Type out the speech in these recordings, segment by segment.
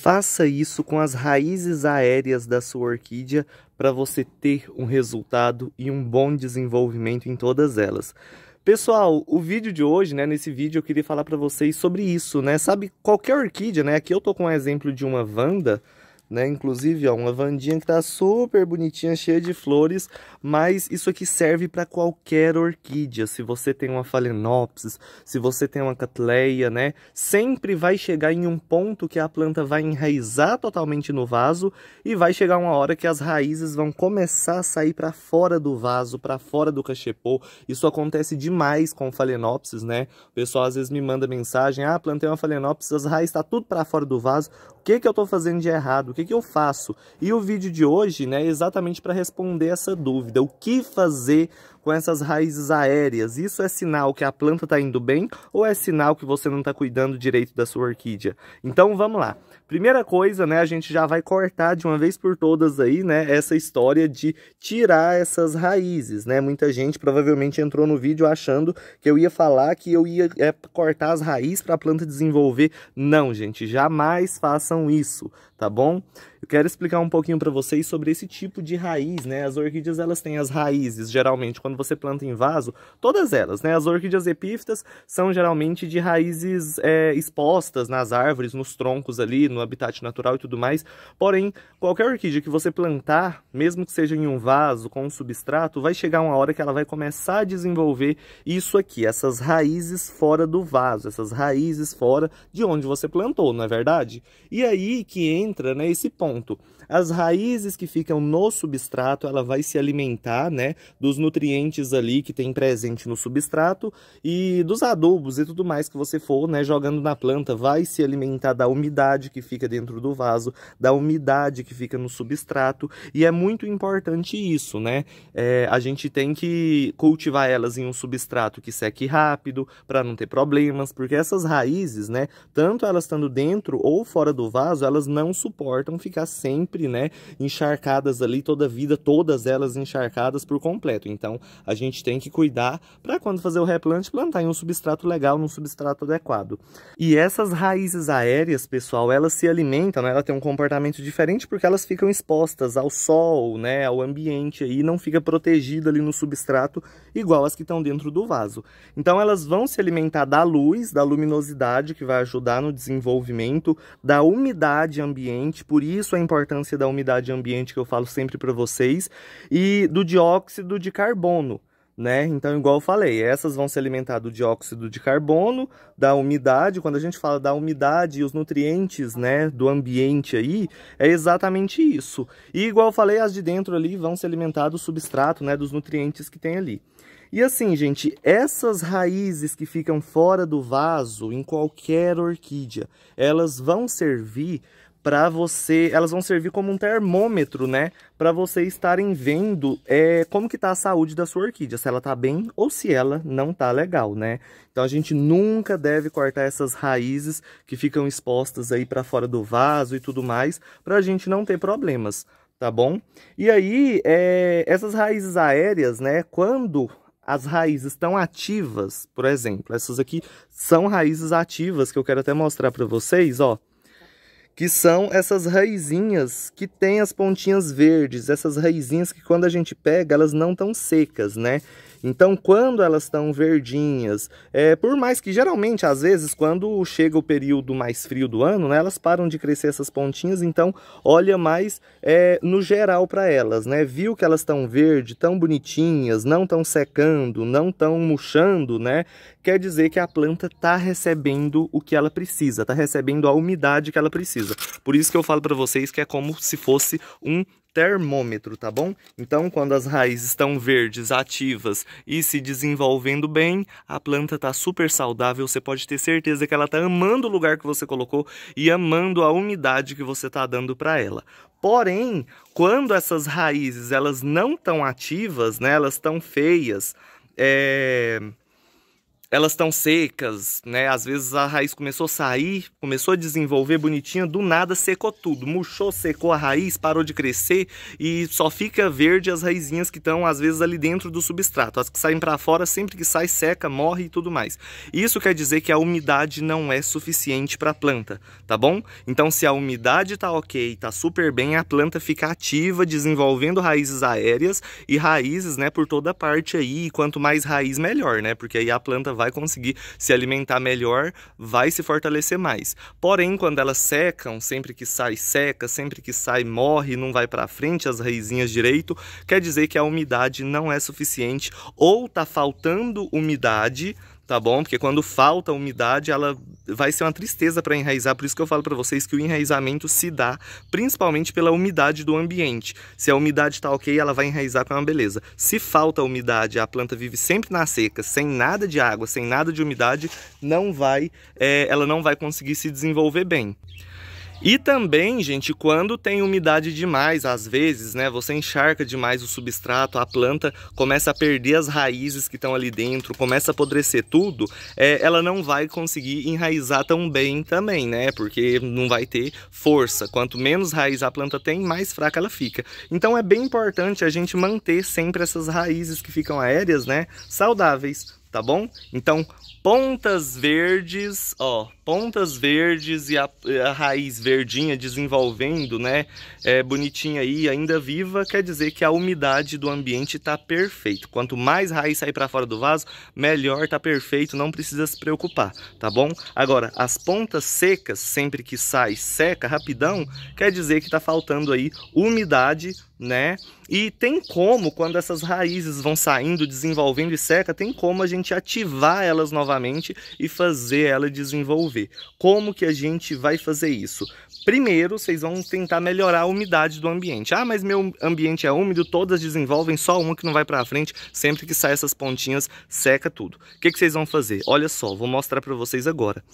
Faça isso com as raízes aéreas da sua orquídea para você ter um resultado e um bom desenvolvimento em todas elas. Pessoal, o vídeo de hoje, né, nesse vídeo eu queria falar para vocês sobre isso, né? Sabe, qualquer orquídea, né? Aqui eu tô com um exemplo de uma vanda, né? Inclusive, ó, uma vandinha que tá super bonitinha, cheia de flores, mas isso aqui serve para qualquer orquídea. Se você tem uma phalaenopsis, se você tem uma catleia, né? Sempre vai chegar em um ponto que a planta vai enraizar totalmente no vaso e vai chegar uma hora que as raízes vão começar a sair para fora do vaso, para fora do cachepô. Isso acontece demais com phalaenopsis, né? O pessoal às vezes me manda mensagem: "Ah, plantei uma phalaenopsis, as raízes tá tudo para fora do vaso. O que que eu tô fazendo de errado?" que, que eu faço? E o vídeo de hoje né, é exatamente para responder essa dúvida, o que fazer com essas raízes aéreas. Isso é sinal que a planta está indo bem ou é sinal que você não está cuidando direito da sua orquídea? Então vamos lá. Primeira coisa, né, a gente já vai cortar de uma vez por todas aí, né, essa história de tirar essas raízes, né? Muita gente provavelmente entrou no vídeo achando que eu ia falar que eu ia é, cortar as raízes para a planta desenvolver. Não, gente, jamais façam isso, tá bom? Eu quero explicar um pouquinho para vocês sobre esse tipo de raiz, né? As orquídeas, elas têm as raízes, geralmente, quando você planta em vaso, todas elas, né? As orquídeas epífitas são geralmente de raízes é, expostas nas árvores, nos troncos ali, no habitat natural e tudo mais. Porém, qualquer orquídea que você plantar, mesmo que seja em um vaso, com um substrato, vai chegar uma hora que ela vai começar a desenvolver isso aqui, essas raízes fora do vaso, essas raízes fora de onde você plantou, não é verdade? E aí que entra né, esse ponto. As raízes que ficam no substrato, ela vai se alimentar né, dos nutrientes nutrientes ali que tem presente no substrato e dos adubos e tudo mais que você for, né, jogando na planta, vai se alimentar da umidade que fica dentro do vaso, da umidade que fica no substrato, e é muito importante isso, né? É, a gente tem que cultivar elas em um substrato que seque rápido, para não ter problemas, porque essas raízes, né, tanto elas estando dentro ou fora do vaso, elas não suportam ficar sempre, né, encharcadas ali toda a vida, todas elas encharcadas por completo. Então, a gente tem que cuidar para quando fazer o replante plantar em um substrato legal, num substrato adequado. E essas raízes aéreas, pessoal, elas se alimentam, né? ela tem um comportamento diferente porque elas ficam expostas ao sol, né? ao ambiente, aí não fica protegida ali no substrato, igual as que estão dentro do vaso. Então elas vão se alimentar da luz, da luminosidade, que vai ajudar no desenvolvimento, da umidade ambiente, por isso a importância da umidade ambiente que eu falo sempre para vocês, e do dióxido de carbono, carbono, né? Então, igual eu falei, essas vão se alimentar do dióxido de carbono, da umidade. Quando a gente fala da umidade e os nutrientes, né, do ambiente aí, é exatamente isso. E igual eu falei, as de dentro ali vão se alimentar do substrato, né, dos nutrientes que tem ali. E assim, gente, essas raízes que ficam fora do vaso em qualquer orquídea, elas vão servir para você, elas vão servir como um termômetro, né, para você estarem vendo é, como que tá a saúde da sua orquídea, se ela tá bem ou se ela não tá legal, né? Então a gente nunca deve cortar essas raízes que ficam expostas aí para fora do vaso e tudo mais, para a gente não ter problemas, tá bom? E aí, é, essas raízes aéreas, né, quando as raízes estão ativas, por exemplo, essas aqui são raízes ativas que eu quero até mostrar para vocês, ó que são essas raizinhas que tem as pontinhas verdes, essas raizinhas que quando a gente pega, elas não estão secas, né? Então, quando elas estão verdinhas, é, por mais que geralmente, às vezes, quando chega o período mais frio do ano, né, elas param de crescer essas pontinhas, então olha mais é, no geral para elas, né? Viu que elas estão verde, tão bonitinhas, não estão secando, não estão murchando, né? Quer dizer que a planta está recebendo o que ela precisa, está recebendo a umidade que ela precisa. Por isso que eu falo para vocês que é como se fosse um termômetro, tá bom? Então, quando as raízes estão verdes, ativas e se desenvolvendo bem, a planta está super saudável, você pode ter certeza que ela está amando o lugar que você colocou e amando a umidade que você está dando para ela. Porém, quando essas raízes elas não estão ativas, né, elas estão feias, é elas estão secas, né? Às vezes a raiz começou a sair, começou a desenvolver bonitinha, do nada secou tudo. Murchou, secou a raiz, parou de crescer e só fica verde as raizinhas que estão às vezes ali dentro do substrato. As que saem para fora, sempre que sai seca, morre e tudo mais. Isso quer dizer que a umidade não é suficiente para a planta, tá bom? Então se a umidade tá OK, tá super bem, a planta fica ativa, desenvolvendo raízes aéreas e raízes, né, por toda parte aí, e quanto mais raiz melhor, né? Porque aí a planta vai conseguir se alimentar melhor, vai se fortalecer mais. Porém, quando elas secam, sempre que sai seca, sempre que sai morre, não vai para frente as raizinhas direito, quer dizer que a umidade não é suficiente ou tá faltando umidade tá bom? Porque quando falta umidade, ela vai ser uma tristeza para enraizar. Por isso que eu falo para vocês que o enraizamento se dá principalmente pela umidade do ambiente. Se a umidade está ok, ela vai enraizar com uma beleza. Se falta umidade, a planta vive sempre na seca, sem nada de água, sem nada de umidade, não vai, é, ela não vai conseguir se desenvolver bem. E também, gente, quando tem umidade demais, às vezes, né, você encharca demais o substrato, a planta começa a perder as raízes que estão ali dentro, começa a apodrecer tudo, é, ela não vai conseguir enraizar tão bem também, né, porque não vai ter força. Quanto menos raiz a planta tem, mais fraca ela fica. Então é bem importante a gente manter sempre essas raízes que ficam aéreas, né, saudáveis, tá bom? Então, pontas verdes, ó, pontas verdes e a, a raiz verdinha desenvolvendo, né? É, bonitinha aí, ainda viva, quer dizer que a umidade do ambiente está perfeito. Quanto mais raiz sair para fora do vaso, melhor, tá perfeito, não precisa se preocupar, tá bom? Agora, as pontas secas, sempre que sai seca rapidão, quer dizer que tá faltando aí umidade né? E tem como, quando essas raízes vão saindo, desenvolvendo e seca, tem como a gente ativar elas novamente e fazer ela desenvolver. Como que a gente vai fazer isso? Primeiro, vocês vão tentar melhorar a umidade do ambiente. Ah, mas meu ambiente é úmido, todas desenvolvem, só uma que não vai para frente. Sempre que sai essas pontinhas, seca tudo. O que, que vocês vão fazer? Olha só, vou mostrar para vocês agora.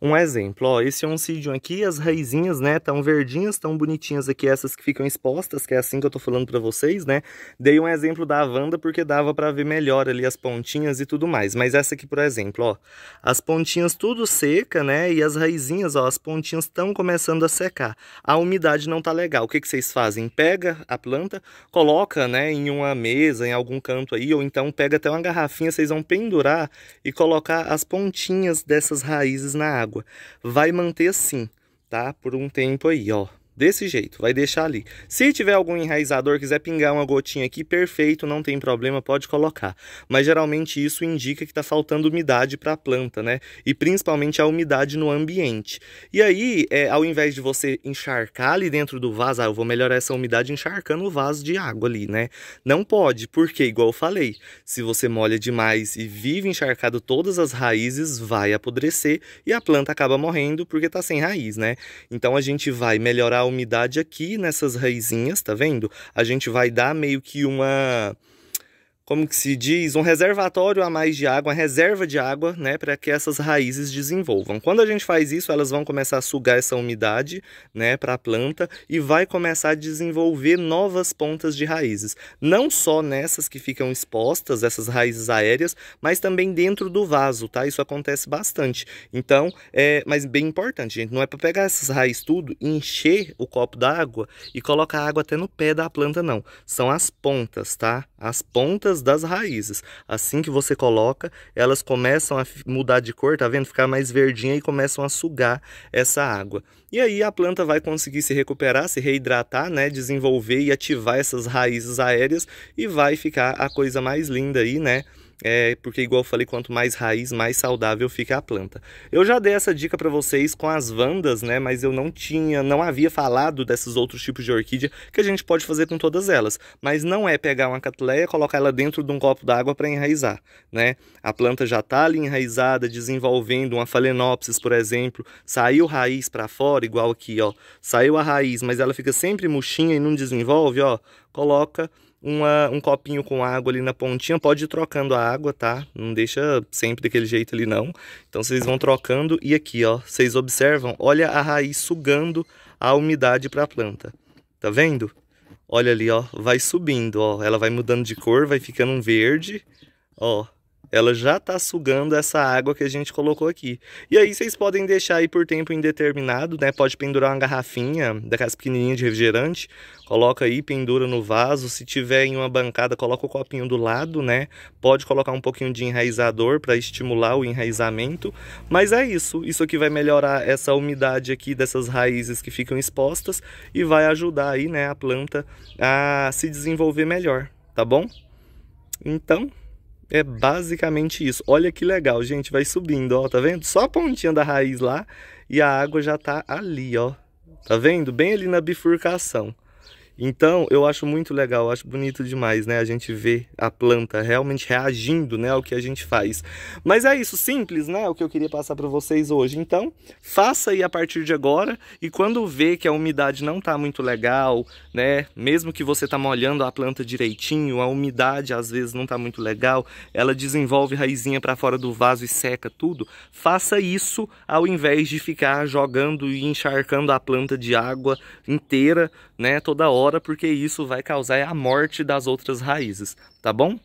Um exemplo, ó, esse oncidium aqui, as raizinhas, né, tão verdinhas, tão bonitinhas aqui, essas que ficam expostas, que é assim que eu tô falando para vocês, né? Dei um exemplo da Avanda porque dava para ver melhor ali as pontinhas e tudo mais. Mas essa aqui, por exemplo, ó, as pontinhas tudo seca, né, e as raizinhas, ó, as pontinhas estão começando a secar. A umidade não tá legal. O que que vocês fazem? Pega a planta, coloca, né, em uma mesa, em algum canto aí, ou então pega até uma garrafinha, vocês vão pendurar e colocar as pontinhas dessas raízes na água água. Vai manter assim, tá? Por um tempo aí, ó. Desse jeito, vai deixar ali. Se tiver algum enraizador, quiser pingar uma gotinha aqui, perfeito, não tem problema, pode colocar. Mas geralmente isso indica que está faltando umidade para a planta, né? E principalmente a umidade no ambiente. E aí, é, ao invés de você encharcar ali dentro do vaso, ah, eu vou melhorar essa umidade encharcando o vaso de água ali, né? Não pode, porque, igual eu falei, se você molha demais e vive encharcado todas as raízes, vai apodrecer e a planta acaba morrendo porque está sem raiz, né? Então a gente vai melhorar umidade aqui nessas raizinhas, tá vendo? A gente vai dar meio que uma como que se diz, um reservatório a mais de água, uma reserva de água, né, para que essas raízes desenvolvam. Quando a gente faz isso, elas vão começar a sugar essa umidade, né, para a planta e vai começar a desenvolver novas pontas de raízes. Não só nessas que ficam expostas, essas raízes aéreas, mas também dentro do vaso, tá? Isso acontece bastante. Então, é, mas bem importante, gente, não é para pegar essas raízes tudo, encher o copo d'água e colocar água até no pé da planta não. São as pontas, tá? As pontas das raízes. Assim que você coloca, elas começam a mudar de cor, tá vendo? Ficar mais verdinha e começam a sugar essa água. E aí a planta vai conseguir se recuperar, se reidratar, né? Desenvolver e ativar essas raízes aéreas e vai ficar a coisa mais linda aí, né? é porque igual eu falei, quanto mais raiz, mais saudável fica a planta. Eu já dei essa dica para vocês com as vandas, né, mas eu não tinha, não havia falado desses outros tipos de orquídea que a gente pode fazer com todas elas, mas não é pegar uma catleia, colocar ela dentro de um copo d'água para enraizar, né? A planta já tá ali enraizada, desenvolvendo uma phalaenopsis, por exemplo, saiu raiz para fora, igual aqui, ó, saiu a raiz, mas ela fica sempre murchinha e não desenvolve, ó, coloca uma, um copinho com água ali na pontinha, pode ir trocando a água, tá? Não deixa sempre daquele jeito ali não. Então vocês vão trocando e aqui, ó, vocês observam, olha a raiz sugando a umidade para a planta. Tá vendo? Olha ali, ó, vai subindo, ó, ela vai mudando de cor, vai ficando um verde, ó, ela já está sugando essa água que a gente colocou aqui. E aí vocês podem deixar aí por tempo indeterminado, né? Pode pendurar uma garrafinha daquelas pequenininhas de refrigerante, coloca aí, pendura no vaso. Se tiver em uma bancada, coloca o copinho do lado, né? Pode colocar um pouquinho de enraizador para estimular o enraizamento. Mas é isso. Isso aqui vai melhorar essa umidade aqui dessas raízes que ficam expostas e vai ajudar aí, né, a planta a se desenvolver melhor, tá bom? Então, é basicamente isso. Olha que legal, gente. Vai subindo, ó. Tá vendo? Só a pontinha da raiz lá e a água já tá ali, ó. Tá vendo? Bem ali na bifurcação. Então, eu acho muito legal, acho bonito demais, né? A gente vê a planta realmente reagindo, né, ao que a gente faz. Mas é isso, simples, né? O que eu queria passar para vocês hoje. Então, faça aí a partir de agora e quando vê que a umidade não tá muito legal, né, mesmo que você tá molhando a planta direitinho, a umidade às vezes não tá muito legal, ela desenvolve raizinha para fora do vaso e seca tudo. Faça isso ao invés de ficar jogando e encharcando a planta de água inteira, né, toda hora fora, porque isso vai causar a morte das outras raízes, tá bom?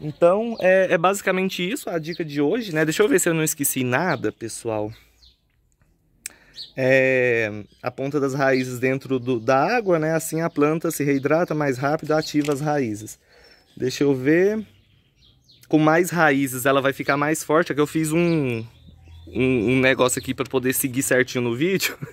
Então, é, é basicamente isso a dica de hoje, né? Deixa eu ver se eu não esqueci nada, pessoal. É, a ponta das raízes dentro do, da água, né? Assim a planta se reidrata mais rápido, ativa as raízes. Deixa eu ver. Com mais raízes ela vai ficar mais forte. É que eu fiz um, um, um negócio aqui para poder seguir certinho no vídeo.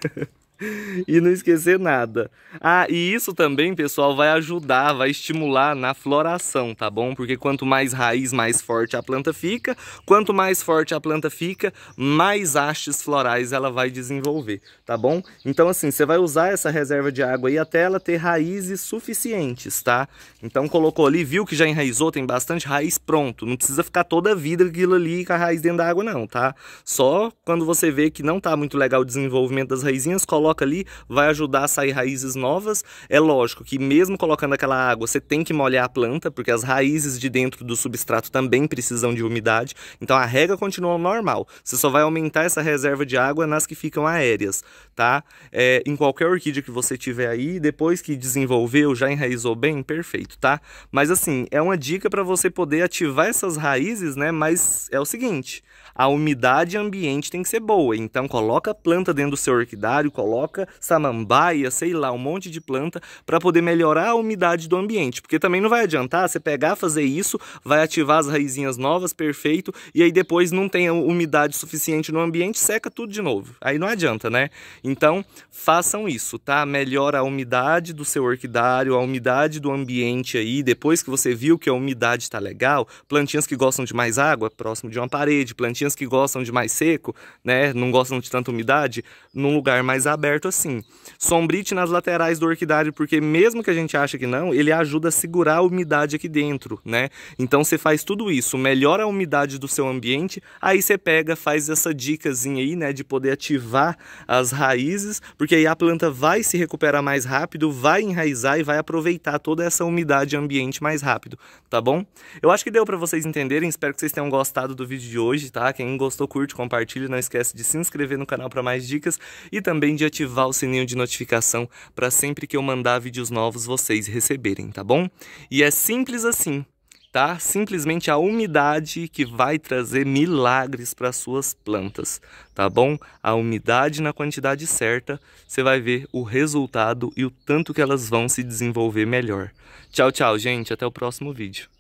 e não esquecer nada. Ah, e isso também, pessoal, vai ajudar, vai estimular na floração, tá bom? Porque quanto mais raiz, mais forte a planta fica. Quanto mais forte a planta fica, mais hastes florais ela vai desenvolver, tá bom? Então, assim, você vai usar essa reserva de água aí até ela ter raízes suficientes, tá? Então, colocou ali, viu que já enraizou, tem bastante raiz, pronto. Não precisa ficar toda a vida aquilo ali com a raiz dentro da água, não, tá? Só quando você vê que não tá muito legal o desenvolvimento das raizinhas, coloca coloca ali vai ajudar a sair raízes novas. É lógico que mesmo colocando aquela água, você tem que molhar a planta, porque as raízes de dentro do substrato também precisam de umidade. Então a rega continua normal. Você só vai aumentar essa reserva de água nas que ficam aéreas, tá? É, em qualquer orquídea que você tiver aí, depois que desenvolveu, já enraizou bem, perfeito, tá? Mas assim, é uma dica para você poder ativar essas raízes, né? Mas é o seguinte, a umidade ambiente tem que ser boa. Então coloca a planta dentro do seu orquidário, coloca tapioca, samambaia, sei lá, um monte de planta para poder melhorar a umidade do ambiente, porque também não vai adiantar você pegar, fazer isso, vai ativar as raizinhas novas, perfeito, e aí depois não tem umidade suficiente no ambiente, seca tudo de novo. Aí não adianta, né? Então, façam isso, tá? Melhora a umidade do seu orquidário, a umidade do ambiente aí, depois que você viu que a umidade está legal, plantinhas que gostam de mais água, próximo de uma parede, plantinhas que gostam de mais seco, né, não gostam de tanta umidade, num lugar mais aberto aberto assim. Sombrite nas laterais do orquidário, porque mesmo que a gente ache que não, ele ajuda a segurar a umidade aqui dentro, né? Então você faz tudo isso, melhora a umidade do seu ambiente, aí você pega, faz essa dicasinha aí, né, de poder ativar as raízes, porque aí a planta vai se recuperar mais rápido, vai enraizar e vai aproveitar toda essa umidade ambiente mais rápido, tá bom? Eu acho que deu para vocês entenderem, espero que vocês tenham gostado do vídeo de hoje, tá? Quem gostou, curte, compartilha, não esquece de se inscrever no canal para mais dicas e também de ativar o sininho de notificação para sempre que eu mandar vídeos novos vocês receberem, tá bom? E é simples assim, tá? Simplesmente a umidade que vai trazer milagres para suas plantas, tá bom? A umidade na quantidade certa, você vai ver o resultado e o tanto que elas vão se desenvolver melhor. Tchau, tchau, gente, até o próximo vídeo.